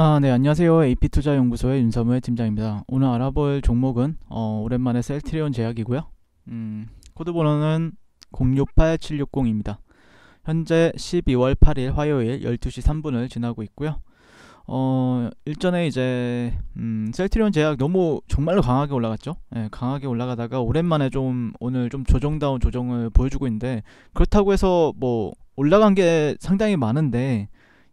아, 네, 안녕하세요. AP투자연구소의 윤서무의 팀장입니다. 오늘 알아볼 종목은 어, 오랜만에 셀트리온 제약이고요. 음, 코드 번호는 068760입니다. 현재 12월 8일 화요일 12시 3분을 지나고 있고요. 어, 일전에 이제 음, 셀트리온 제약 너무 정말로 강하게 올라갔죠. 예, 강하게 올라가다가 오랜만에 좀 오늘 좀 조정다운 조정을 보여주고 있는데 그렇다고 해서 뭐 올라간 게 상당히 많은데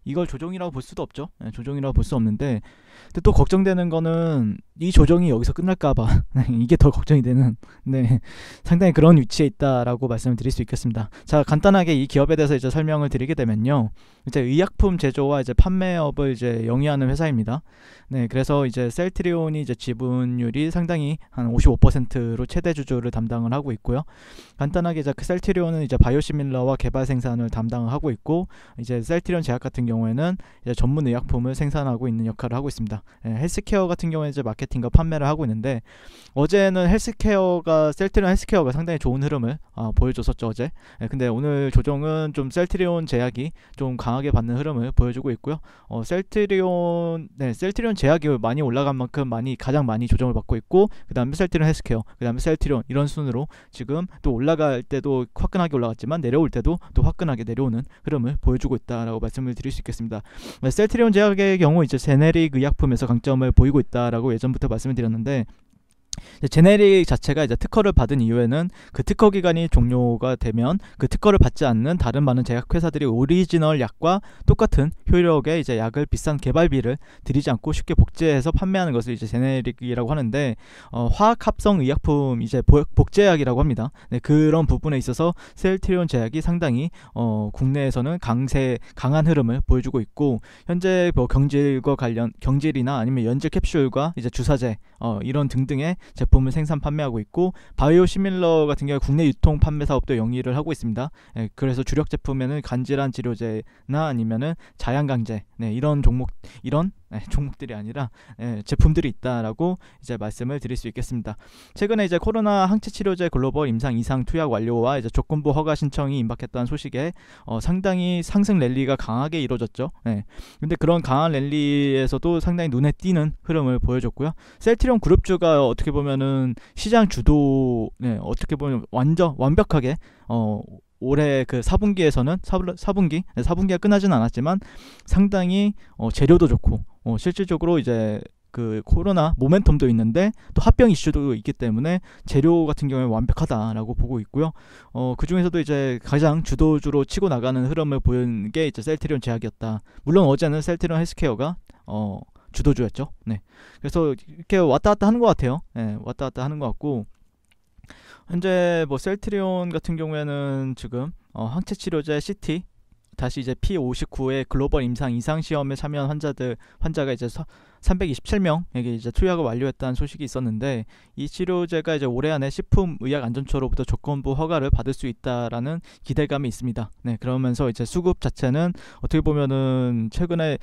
이걸 조종이라고 볼 수도 없죠. 네, 조종이라고 볼 수 없는데 근데 또 걱정되는 거는 이 조정이 여기서 끝날까봐 네, 이게 더 걱정이 되는 네 상당히 그런 위치에 있다라고 말씀을 드릴 수 있겠습니다. 자 간단하게 이 기업에 대해서 이제 설명을 드리게 되면요, 이제 의약품 제조와 이제 판매업을 이제 영위하는 회사입니다. 네 그래서 이제 셀트리온이 이제 지분율이 상당히 한 55%로 최대 주주를 담당을 하고 있고요. 간단하게 이제 그 셀트리온은 이제 바이오시밀러와 개발 생산을 담당하고 있고 이제 셀트리온 제약 같은 경우에는 이제 전문 의약품을 생산하고 있는 역할을 하고 있습니다. 있습니다. 예, 헬스케어 같은 경우에 이제 마케팅과 판매를 하고 있는데 어제는 헬스케어가 셀트리온 헬스케어가 상당히 좋은 흐름을 어, 보여줬었죠 어제. 예, 근데 오늘 조정은 좀 셀트리온 제약이 좀 강하게 받는 흐름을 보여주고 있고요. 어, 셀트리온 네 셀트리온 제약이 많이 올라간 만큼 많이 가장 많이 조정을 받고 있고 그 다음에 셀트리온 헬스케어 그 다음에 셀트리온 이런 순으로 지금 또 올라갈 때도 화끈하게 올라갔지만 내려올 때도 또 화끈하게 내려오는 흐름을 보여주고 있다라고 말씀을 드릴 수 있겠습니다. 네, 셀트리온 제약의 경우 이제 제네릭 의약 작품에서 강점을 보이고 있다라고 예전부터 말씀을 드렸는데 제네릭 자체가 이제 특허를 받은 이후에는 그 특허 기간이 종료가 되면 그 특허를 받지 않는 다른 많은 제약회사들이 오리지널 약과 똑같은 효력의 이제 약을 비싼 개발비를 들이지 않고 쉽게 복제해서 판매하는 것을 이제 제네릭이라고 하는데 어, 화학합성 의약품 이제 복제약이라고 합니다. 네, 그런 부분에 있어서 셀트리온 제약이 상당히 어, 국내에서는 강세 강한 흐름을 보여주고 있고 현재 뭐 경질과 관련 경질이나 아니면 연질 캡슐과 이제 주사제 어, 이런 등등의 제품을 생산 판매하고 있고 바이오 시밀러 같은 경우 국내 유통 판매 사업도 영위를 하고 있습니다. 예, 그래서 주력 제품에는 간질환 치료제나 아니면은 자양강제 네, 이런 종목 이런 네, 종목들이 아니라 네, 제품들이 있다라고 이제 말씀을 드릴 수 있겠습니다. 최근에 이제 코로나 항체 치료제 글로벌 임상 이상 투약 완료와 이제 조건부 허가 신청이 임박했다는 소식에 어, 상당히 상승 랠리가 강하게 이루어졌죠. 네. 근데 그런 강한 랠리에서도 상당히 눈에 띄는 흐름을 보여줬고요. 셀트리온 그룹주가 어떻게 보면은 시장 주도 네, 어떻게 보면 완전 완벽하게 어 올해 그 4분기에서는 4, 4분기 4분기가 끝나진 않았지만 상당히 어 재료도 좋고 어 실질적으로 이제 그 코로나 모멘텀도 있는데 또 합병 이슈도 있기 때문에 재료 같은 경우에 완벽하다라고 보고 있고요. 어, 그 중에서도 이제 가장 주도주로 치고 나가는 흐름을 보인 게 이제 셀트리온 제약이었다. 물론 어제는 셀트리온 헬스케어가 어, 주도주였죠. 네. 그래서 이렇게 왔다 갔다 하는 것 같아요. 네, 왔다 갔다 하는 것 같고 현재 뭐 셀트리온 같은 경우에는 지금 어, 항체 치료제 CT 다시 이제 P59의 글로벌 임상 이상 시험에 참여한 환자들 환자가 이제 서, 327명에게 이제 투약을 완료했다는 소식이 있었는데 이 치료제가 이제 올해 안에 식품의약안전처로부터 조건부 허가를 받을 수 있다라는 기대감이 있습니다. 네, 그러면서 이제 수급 자체는 어떻게 보면은 최근에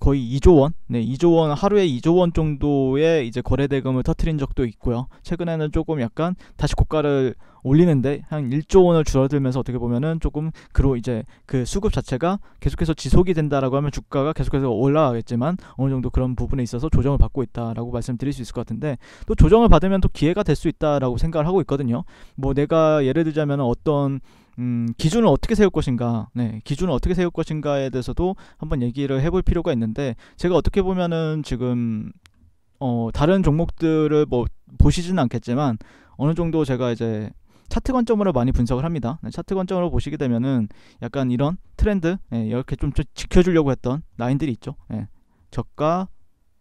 거의 2조 원, 네, 2조 원 하루에 2조 원 정도의 이제 거래 대금을 터트린 적도 있고요. 최근에는 조금 약간 다시 고가를 올리는데 한 1조 원을 줄어들면서 어떻게 보면은 조금 그로 이제 그 수급 자체가 계속해서 지속이 된다라고 하면 주가가 계속해서 올라가겠지만 어느 정도 그런 부분 부분에 있어서 조정을 받고 있다라고 말씀드릴 수 있을 것 같은데 또 조정을 받으면 또 기회가 될 수 있다라고 생각을 하고 있거든요. 뭐 내가 예를 들자면 어떤 음, 기준을 어떻게 세울 것인가, 네, 기준을 어떻게 세울 것인가에 대해서도 한번 얘기를 해볼 필요가 있는데 제가 어떻게 보면은 지금 어, 다른 종목들을 뭐 보시지는 않겠지만 어느 정도 제가 이제 차트 관점으로 많이 분석을 합니다. 네, 차트 관점으로 보시게 되면은 약간 이런 트렌드 예, 이렇게 좀 지켜주려고 했던 라인들이 있죠. 예, 저가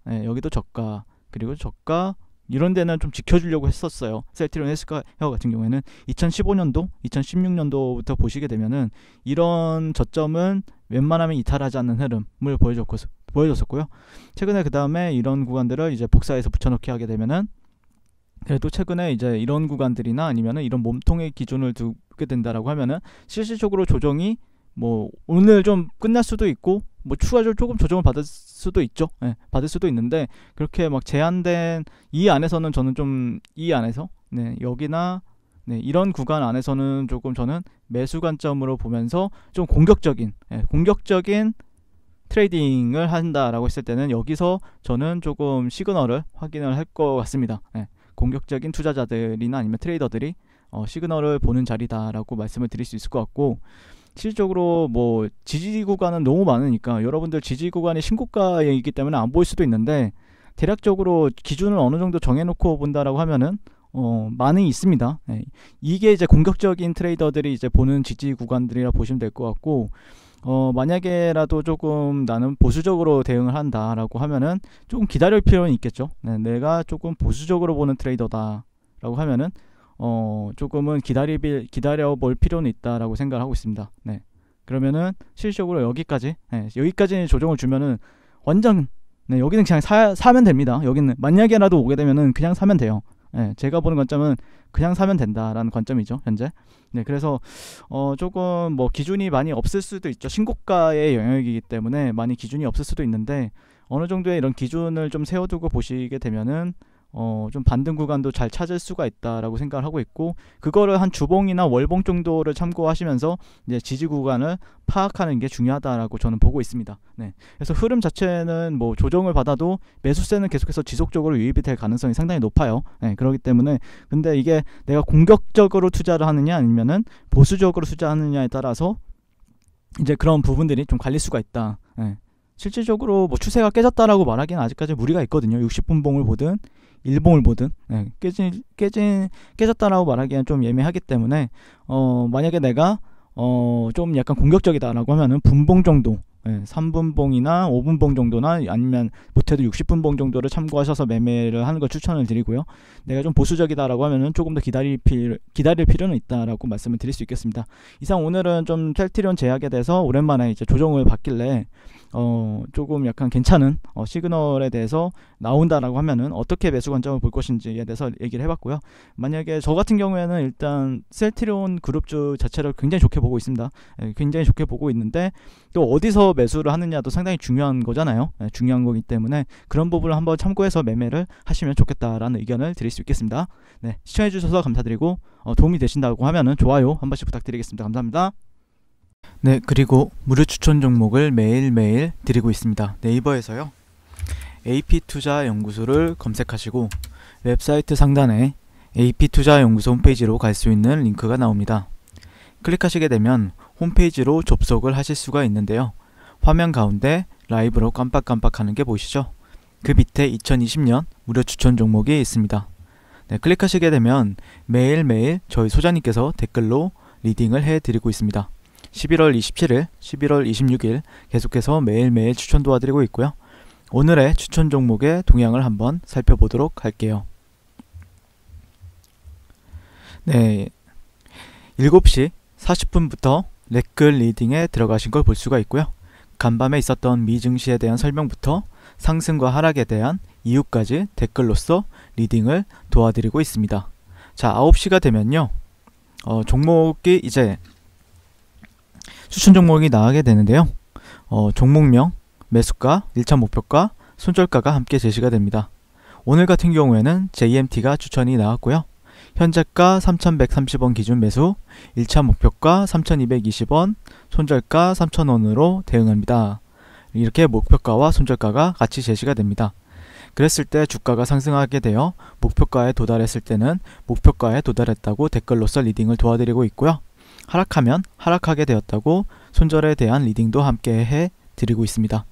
예, 여기도 저가 그리고 저가 이런 데는 좀 지켜주려고 했었어요. 셀트리온 헬스카 헤어 같은 경우에는 2015년도, 2016년도부터 보시게 되면은 이런 저점은 웬만하면 이탈하지 않는 흐름을 보여줬고, 보여줬었고요. 최근에 그 다음에 이런 구간들을 이제 복사해서 붙여넣기 하게 되면은 그래도 최근에 이제 이런 구간들이나 아니면은 이런 몸통의 기준을 두게 된다라고 하면은 실질적으로 조정이 뭐 오늘 좀 끝날 수도 있고 뭐 추가적으로 조금 조정을 받을 수도 있죠. 네, 받을 수도 있는데 그렇게 막 제한된 이 안에서는 저는 좀 이 안에서 네, 여기나 네, 이런 구간 안에서는 조금 저는 매수 관점으로 보면서 좀 공격적인 예, 공격적인 트레이딩을 한다라고 했을 때는 여기서 저는 조금 시그널을 확인을 할 것 같습니다. 예, 공격적인 투자자들이나 아니면 트레이더들이 어, 시그널을 보는 자리다라고 말씀을 드릴 수 있을 것 같고 실질적으로 뭐 지지 구간은 너무 많으니까 여러분들 지지 구간이 신고가에 있기 때문에 안 보일 수도 있는데 대략적으로 기준을 어느 정도 정해놓고 본다라고 하면은 어, 많이 있습니다. 예. 이게 이제 공격적인 트레이더들이 이제 보는 지지 구간들이라 보시면 될 것 같고, 어, 만약에라도 조금 나는 보수적으로 대응을 한다라고 하면은 조금 기다릴 필요는 있겠죠. 네, 내가 조금 보수적으로 보는 트레이더다라고 하면은 어 조금은 기다리비 기다려 볼 필요는 있다라고 생각을 하고 있습니다. 네. 그러면은 실질적으로 여기까지 네, 여기까지 조정을 주면은 완전 네, 여기는 그냥 사, 사면 됩니다. 여기는 만약에라도 오게 되면은 그냥 사면 돼요. 네, 제가 보는 관점은 그냥 사면 된다라는 관점이죠 현재. 네, 그래서 어, 조금 뭐 기준이 많이 없을 수도 있죠. 신고가의 영역이기 때문에 많이 기준이 없을 수도 있는데 어느 정도의 이런 기준을 좀 세워두고 보시게 되면은 어, 좀 반등 구간도 잘 찾을 수가 있다라고 생각을 하고 있고 그거를 한 주봉이나 월봉 정도를 참고하시면서 이제 지지 구간을 파악하는 게 중요하다라고 저는 보고 있습니다. 네. 그래서 흐름 자체는 뭐 조정을 받아도 매수세는 계속해서 지속적으로 유입이 될 가능성이 상당히 높아요. 네, 그렇기 때문에 근데 이게 내가 공격적으로 투자를 하느냐 아니면은 보수적으로 투자하느냐에 따라서 이제 그런 부분들이 좀 갈릴 수가 있다. 네. 실질적으로 뭐 추세가 깨졌다라고 말하기는 아직까지 무리가 있거든요. 60분 봉을 보든 일봉을 보든 예, 깨진 깨진 깨졌다라고 말하기엔 좀 예매하기 때문에 어 만약에 내가 어좀 약간 공격적이다라고 하면은 분봉 정도 3분봉이나 5분봉 정도나 아니면 못해도 60분봉 정도를 참고하셔서 매매를 하는 걸 추천을 드리고요. 내가 좀 보수적이다라고 하면은 조금 더 기다릴 필 기다릴 필요는 있다라고 말씀을 드릴 수 있겠습니다. 이상 오늘은 좀 셀트리온 제약에 대해서 오랜만에 이제 조정을 받길래 어 조금 약간 괜찮은 어 시그널에 대해서 나온다라고 하면은 어떻게 매수 관점을 볼 것인지에 대해서 얘기를 해봤고요. 만약에 저 같은 경우에는 일단 셀트리온 그룹주 자체를 굉장히 좋게 보고 있습니다. 예, 굉장히 좋게 보고 있는데 또 어디서 매수를 하느냐도 상당히 중요한 거잖아요. 네, 중요한 거기 때문에 그런 부분을 한번 참고해서 매매를 하시면 좋겠다라는 의견을 드릴 수 있겠습니다. 네, 시청해 주셔서 감사드리고 어, 도움이 되신다고 하면은 좋아요 한 번씩 부탁드리겠습니다. 감사합니다. 네, 그리고 무료 추천 종목을 매일매일 드리고 있습니다. 네이버에서요. AP투자연구소를 검색하시고 웹사이트 상단에 AP투자연구소 홈페이지로 갈 수 있는 링크가 나옵니다. 클릭하시게 되면 홈페이지로 접속을 하실 수가 있는데요. 화면 가운데 라이브로 깜빡깜빡하는 게 보이시죠? 그 밑에 2020년 무료 추천 종목이 있습니다. 네, 클릭하시게 되면 매일매일 저희 소장님께서 댓글로 리딩을 해드리고 있습니다. 11월 27일, 11월 26일 계속해서 매일매일 추천 도와드리고 있고요. 오늘의 추천 종목의 동향을 한번 살펴보도록 할게요. 네, 7시 40분부터 레클 리딩에 들어가신 걸 볼 수가 있고요. 간밤에 있었던 미증시에 대한 설명부터 상승과 하락에 대한 이유까지 댓글로써 리딩을 도와드리고 있습니다. 자, 9시가 되면요. 어, 종목이 이제 추천 종목이 나가게 되는데요. 어, 종목명, 매수가, 1차 목표가, 손절가가 함께 제시가 됩니다. 오늘 같은 경우에는 JMT가 추천이 나왔고요. 현재가 3,130원 기준 매수, 1차 목표가 3,220원, 손절가 3,000원으로 대응합니다. 이렇게 목표가와 손절가가 같이 제시가 됩니다. 그랬을 때 주가가 상승하게 되어 목표가에 도달했을 때는 목표가에 도달했다고 댓글로서 리딩을 도와드리고 있고요. 하락하면 하락하게 되었다고 손절에 대한 리딩도 함께 해 드리고 있습니다.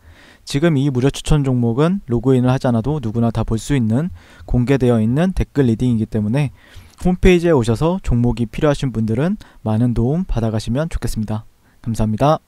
지금 이 무료 추천 종목은 로그인을 하지 않아도 누구나 다 볼 수 있는 공개되어 있는 댓글 리딩이기 때문에 홈페이지에 오셔서 종목이 필요하신 분들은 많은 도움 받아가시면 좋겠습니다. 감사합니다.